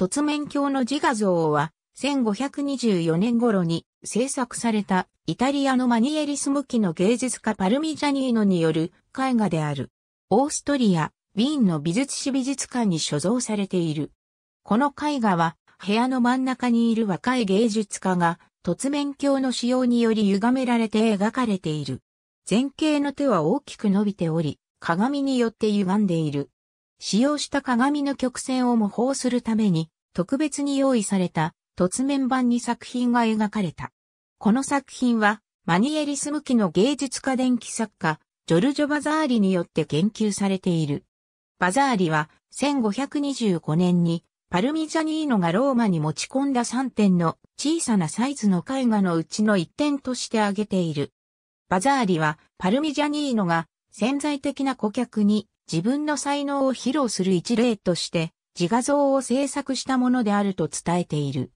突面鏡の自画像は、1524年頃に制作されたイタリアのマニエリスム期の芸術家パルミジャニーノによる絵画である。オーストリア、ウィーンの美術史美術館に所蔵されている。この絵画は部屋の真ん中にいる若い芸術家が突面鏡の使用により歪められて描かれている。前傾の手は大きく伸びており、鏡によって歪んでいる。使用した鏡の曲線を模倣するために特別に用意された突面版に作品が描かれた。この作品は、マニエリス向きの芸術家電気作家、ジョルジョ・バザーリによって研究されている。バザーリは、1525年に、パルミジャニーノがローマに持ち込んだ3点の小さなサイズの絵画のうちの1点として挙げている。バザーリはパルミジャニーノが潜在的な顧客に自分の才能を披露する一例として自画像を制作したものであると伝えている。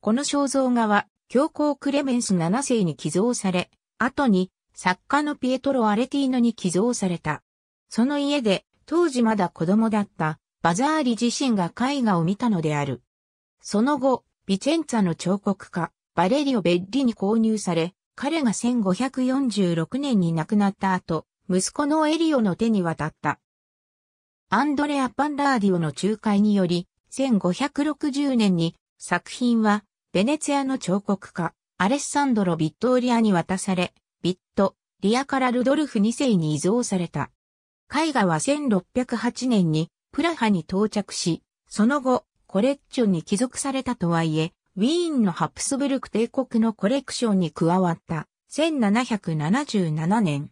この肖像画は、教皇クレメンス7世に寄贈され、後に作家のピエトロ・アレティーノに寄贈された。その家で、当時まだ子供だったバザーリ自身が絵画を見たのである。その後、ビチェンツァの彫刻家、バレリオ・ベッリに購入され、彼が1546年に亡くなった後、息子のエリオの手に渡った。アンドレア・パンラーディオの仲介により、1560年に作品はベネツィアの彫刻家、アレッサンドロ・ビットーリアに渡され、ビット、リアからルドルフ2世に移贈された。絵画は1608年にプラハに到着し、その後、コレッションに帰属されたとはいえ、ウィーンのハプスブルク帝国のコレクションに加わった1777年。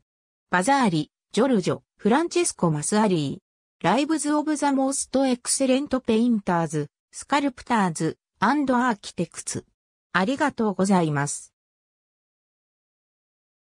バザーリ、ジョルジョ、フランチェスコ・マスアリー、ライブズ・オブ・ザ・モースト・エクセレント・ペインターズ、スカルプターズ、アーキテクツ。ありがとうございます。